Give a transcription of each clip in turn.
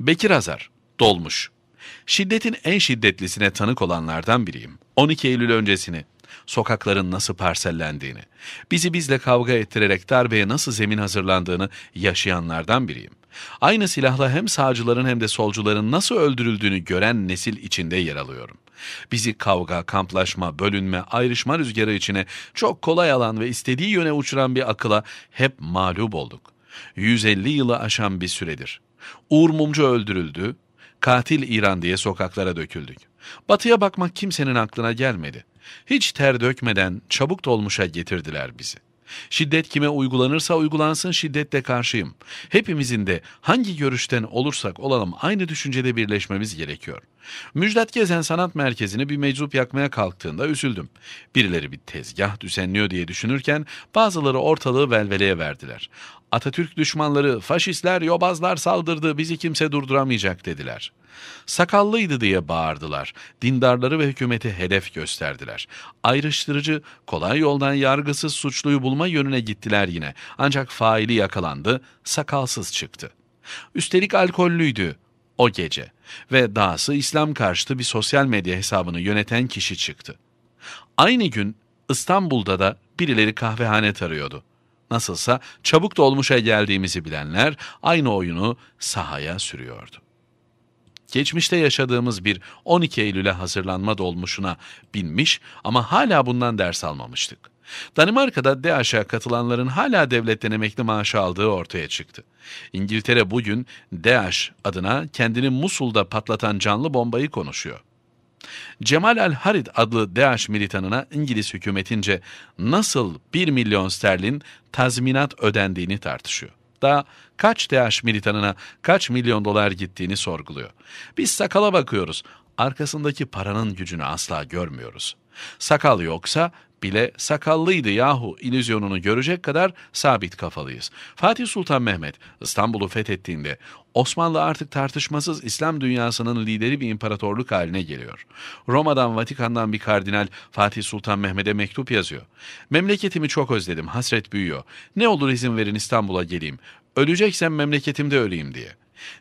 Bekir Azar, dolmuş. Şiddetin en şiddetlisine tanık olanlardan biriyim. 12 Eylül öncesini, sokakların nasıl parsellendiğini, bizi bizle kavga ettirerek darbeye nasıl zemin hazırlandığını yaşayanlardan biriyim. Aynı silahla hem sağcıların hem de solcuların nasıl öldürüldüğünü gören nesil içinde yer alıyorum. Bizi kavga, kamplaşma, bölünme, ayrışma rüzgarı içine çok kolay alan ve istediği yöne uçuran bir akıla hep mağlup olduk. 150 yılı aşan bir süredir. Uğur Mumcu öldürüldü, katil İran diye sokaklara döküldük. Batıya bakmak kimsenin aklına gelmedi. Hiç ter dökmeden çabuk dolmuşa getirdiler bizi. Şiddet kime uygulanırsa uygulansın şiddetle karşıyım. Hepimizin de hangi görüşten olursak olalım aynı düşüncede birleşmemiz gerekiyor.'' Müjdat Gezen Sanat Merkezi'ni bir meczup yakmaya kalktığında üzüldüm. Birileri bir tezgah düzenliyor diye düşünürken bazıları ortalığı velveleye verdiler. Atatürk düşmanları, faşistler, yobazlar saldırdı, bizi kimse durduramayacak dediler. Sakallıydı diye bağırdılar. Dindarları ve hükümeti hedef gösterdiler. Ayrıştırıcı, kolay yoldan yargısız suçluyu bulma yönüne gittiler yine. Ancak faili yakalandı, sakalsız çıktı. Üstelik alkollüydü o gece ve dahası İslam karşıtı bir sosyal medya hesabını yöneten kişi çıktı. Aynı gün İstanbul'da da birileri kahvehane tarıyordu. Nasılsa çabuk dolmuşa geldiğimizi bilenler aynı oyunu sahaya sürüyordu. Geçmişte yaşadığımız bir 12 Eylül'e hazırlanma dolmuşuna binmiş ama hala bundan ders almamıştık. Danimarka'da DAŞ'a katılanların hala devletten emekli maaşı aldığı ortaya çıktı. İngiltere bugün DAŞ adına kendini Musul'da patlatan canlı bombayı konuşuyor. Cemal el-Harid adlı DAEŞ militanına İngiliz hükümetince nasıl 1 milyon sterlin tazminat ödendiğini tartışıyor. Daha kaç DAEŞ militanına kaç milyon dolar gittiğini sorguluyor. Biz sakala bakıyoruz, arkasındaki paranın gücünü asla görmüyoruz. Sakal yoksa bile sakallıydı yahu ilüzyonunu görecek kadar sabit kafalıyız. Fatih Sultan Mehmet İstanbul'u fethettiğinde Osmanlı artık tartışmasız İslam dünyasının lideri bir imparatorluk haline geliyor. Roma'dan Vatikan'dan bir kardinal Fatih Sultan Mehmet'e mektup yazıyor. Memleketimi çok özledim, hasret büyüyor. Ne olur izin verin İstanbul'a geleyim. Öleceksem memleketimde öleyim diye.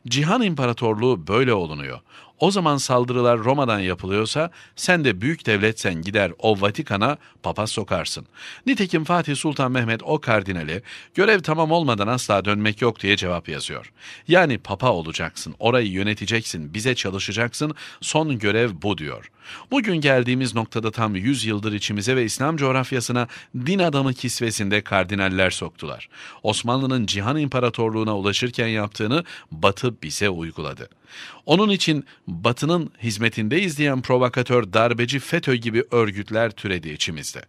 Cihan İmparatorluğu böyle olunuyor. O zaman saldırılar Roma'dan yapılıyorsa sen de büyük devletsen gider o Vatikan'a papa sokarsın. Nitekim Fatih Sultan Mehmet o kardinali görev tamam olmadan asla dönmek yok diye cevap yazıyor. Yani papa olacaksın, orayı yöneteceksin, bize çalışacaksın, son görev bu diyor. Bugün geldiğimiz noktada tam 100 yıldır içimize ve İslam coğrafyasına din adamı kisvesinde kardinaller soktular. Osmanlı'nın cihan İmparatorluğuna ulaşırken yaptığını Batı bize uyguladı. Onun için Batı'nın hizmetinde izleyen provokatör, darbeci FETÖ gibi örgütler türedi içimizde.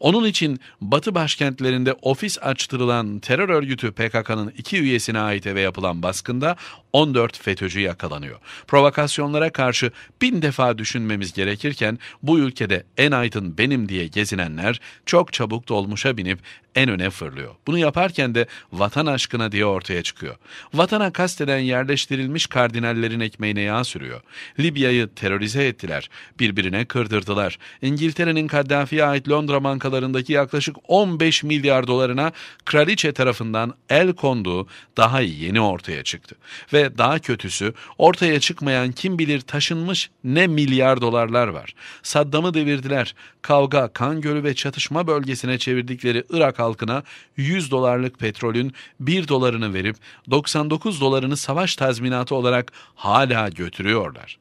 Onun için Batı başkentlerinde ofis açtırılan terör örgütü PKK'nın iki üyesine ait eve yapılan baskında 14 FETÖ'cü yakalanıyor. Provokasyonlara karşı bin defa düşünmemiz gerekirken bu ülkede en aydın benim diye gezinenler çok çabuk dolmuşa binip en öne fırlıyor. Bunu yaparken de vatan aşkına diye ortaya çıkıyor. Vatana kasteden yerleştirilmiş kardinallerin ekmeğine yağ sürüyor. Libya'yı terörize ettiler, birbirine kırdırdılar. İngiltere'nin Kaddafi'ye ait Londra bankalarındaki yaklaşık 15 milyar dolarına kraliçe tarafından el konduğu daha yeni ortaya çıktı. Ve ve daha kötüsü ortaya çıkmayan kim bilir taşınmış ne milyar dolarlar var. Saddam'ı devirdiler. Kavga, kan gölü ve çatışma bölgesine çevirdikleri Irak halkına 100 dolarlık petrolün 1 dolarını verip 99 dolarını savaş tazminatı olarak hala götürüyorlar.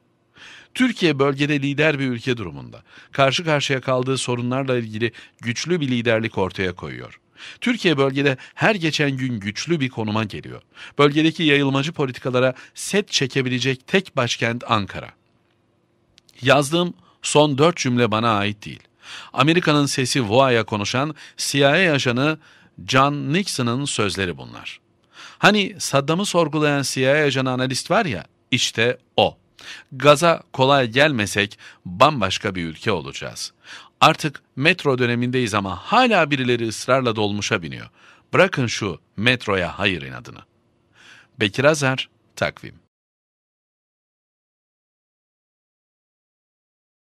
Türkiye bölgede lider bir ülke durumunda. Karşı karşıya kaldığı sorunlarla ilgili güçlü bir liderlik ortaya koyuyor. Türkiye bölgede her geçen gün güçlü bir konuma geliyor. Bölgedeki yayılmacı politikalara set çekebilecek tek başkent Ankara. Yazdığım son dört cümle bana ait değil. Amerika'nın sesi VOA'ya konuşan CIA ajanı John Nixon'ın sözleri bunlar. Hani Saddam'ı sorgulayan CIA ajanı analist var ya, işte o. Gaza kolay gelmesek bambaşka bir ülke olacağız. Artık metro dönemindeyiz ama hala birileri ısrarla dolmuşa biniyor. Bırakın şu metroya hayır inadını. Bekir Azar, Takvim